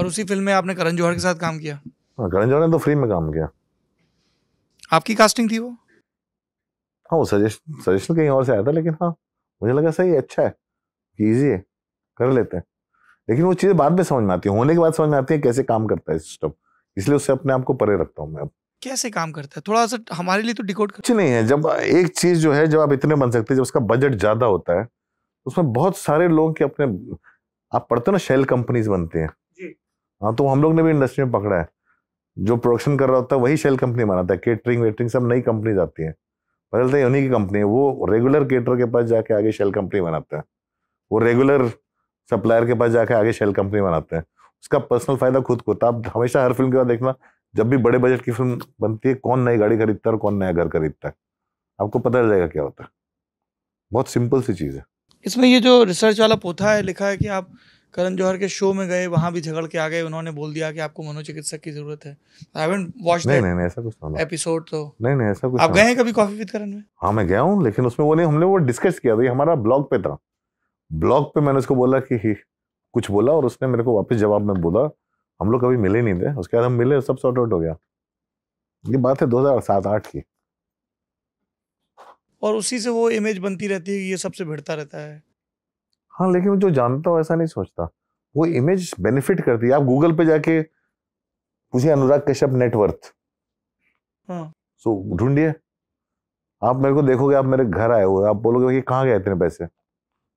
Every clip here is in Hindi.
और उसी फिल्म में आपने करण जौहर के साथ काम किया हाँ, करण जौहर ने तो फ्री में काम किया आपकी कास्टिंग थी वो हाँ वो सजेशन सजेशन कहीं और से आया था लेकिन हाँ मुझे लगा सही अच्छा है ईजी है कर लेते हैं लेकिन वो चीज़ें बाद में समझ में आती है होने के बाद समझ में आती है कैसे काम करता है सिस्टम इसलिए उससे अपने आप को परे रखता हूँ मैं अब कैसे काम करता है थोड़ा सा हमारे लिए तो डिकोड कुछ नहीं है जब एक चीज़ जो है जब आप इतने बन सकते हैं जब उसका बजट ज़्यादा होता है उसमें बहुत सारे लोग के अपने आप पढ़ते हो ना शेल कंपनीज बनती हैं हाँ तो हम लोग ने भी इंडस्ट्री में पकड़ा है जो प्रोडक्शन कर रहा होता है वही शेल कंपनी बनाता है केटरिंग वेटरिंग सब नई कंपनीज आती है बदलते हैं उन्हीं की कंपनी है वो रेगुलर केटर के पास जाके आगे शेल कंपनी बनाता है वो रेगुलर सप्लायर के पास जाके आगे शेल कंपनी बनाते हैं उसका पर्सनल फायदा खुद को होता है आप हमेशा हर फिल्म के बाद देखना जब भी बड़े बजट की फिल्म बनती है कौन नई गाड़ी खरीदता है और कौन नया घर खरीदता है आपको पता चल जाएगा क्या होता है बहुत सिंपल सी चीज़ है इसमें ये जो रिसर्च वाला पोथा है लिखा है कि आप करण जौहर के शो में गए वहां भी झगड़ के आ गए उन्होंने बोल दिया कि आपको मनोचिकित्सक की जरूरत है आई हैवंट नहीं नहीं ऐसा कुछ एपिसोड तो, तो नहीं नहीं ऐसा कुछ आप तो गए कभी कॉफी विद करण में हाँ मैं गया हूँ लेकिन उसमें वो नहीं हमने वो डिस्कस किया था हमारा ब्लॉग पे था ब्लॉग पे मैंने उसको बोला कि कुछ बोला और उसने मेरे को वापस जवाब में बोला हम लोग कभी मिले नहीं थे उसके बाद हम मिले सब सॉर्ट आउट हो गया ये बात है दो हजार सात आठ की और उसी से वो इमेज बनती रहती है ये सबसे भिड़ता रहता है हाँ लेकिन जो जानता हो ऐसा नहीं सोचता वो इमेज बेनिफिट करती है आप गूगल पे जाके पूछिए अनुराग कश्यप नेटवर्थ हाँ। सो ढूंढिए आप मेरे को देखोगे आप मेरे घर आए हुए आप बोलोगे कि कहाँ गए इतने पैसे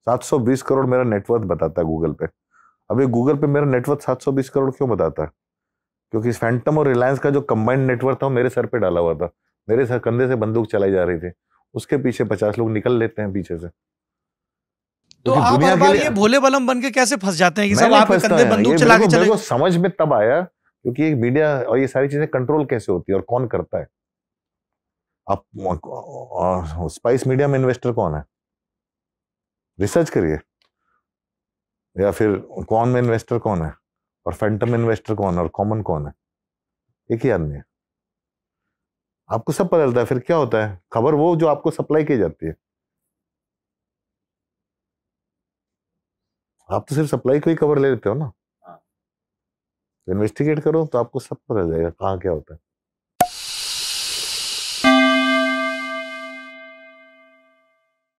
720 करोड़ मेरा नेटवर्थ बताता है गूगल पे अब ये गूगल पे मेरा नेटवर्थ 720 करोड़ क्यों बताता है क्योंकि इस फैंटम और रिलायंस का जो कंबाइंड नेटवर्क था मेरे सर पे डाला हुआ था मेरे सर कंधे से बंदूक चलाई जा रही थी उसके पीछे पचास लोग निकल लेते हैं पीछे से तो, तो आप हर बार ये भोले बलम बन के कैसे फंस जाते हैं कि सब आप कंधे बंदूक चला के चले समझ में तब आया क्योंकि ये मीडिया और ये सारी चीजें कंट्रोल कैसे होती है और कौन करता है आप स्पाइस मीडिया में इन्वेस्टर कौन है रिसर्च करिए या फिर कौन में इन्वेस्टर कौन है और फैंटम इन्वेस्टर कौन है और कॉमन कौन है एक ही आदमी है आपको सब पता चलता है फिर क्या होता है खबर वो जो आपको सप्लाई की जाती है आप तो सिर्फ सप्लाई को ही कवर ले लेते हो ना इन्वेस्टिगेट हाँ। करो तो आपको सब पता चल जाएगा कहाँ क्या होता है